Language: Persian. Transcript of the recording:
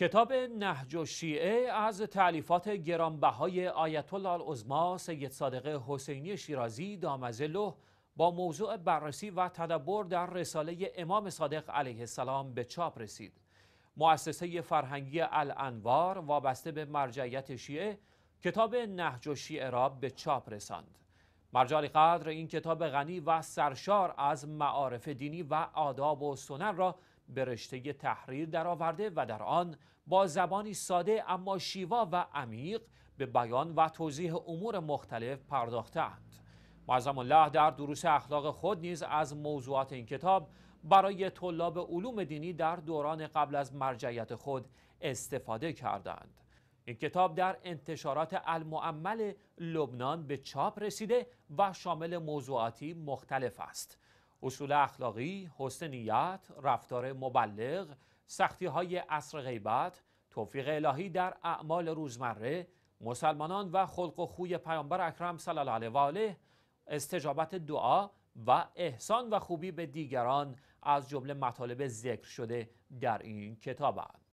کتاب نهج و شیعه از تعلیفات گرانبهای آیت الله العظما سید صادق حسینی شیرازی دامزلو با موضوع بررسی و تدبر در رساله امام صادق علیه السلام به چاپ رسید. مؤسسه فرهنگی الانوار وابسته به مرجعیت شیعه کتاب نهج و شیعه را به چاپ رساند. مرجع قدر این کتاب غنی و سرشار از معارف دینی و آداب و سنن را به رشته تحریر درآورده و در آن با زبانی ساده اما شیوا و عمیق به بیان و توضیح امور مختلف پرداختند معظم الله در دروس اخلاق خود نیز از موضوعات این کتاب برای طلاب علوم دینی در دوران قبل از مرجعیت خود استفاده کردند این کتاب در انتشارات المعمل لبنان به چاپ رسیده و شامل موضوعاتی مختلف است اصول اخلاقی، حسن نیت، رفتار مبلغ، سختی های عصر غیبت، توفیق الهی در اعمال روزمره، مسلمانان و خلق و خوی پیامبر اکرم صلی الله علیه و آله، استجابت دعا و احسان و خوبی به دیگران از جمله مطالب ذکر شده در این کتاب است.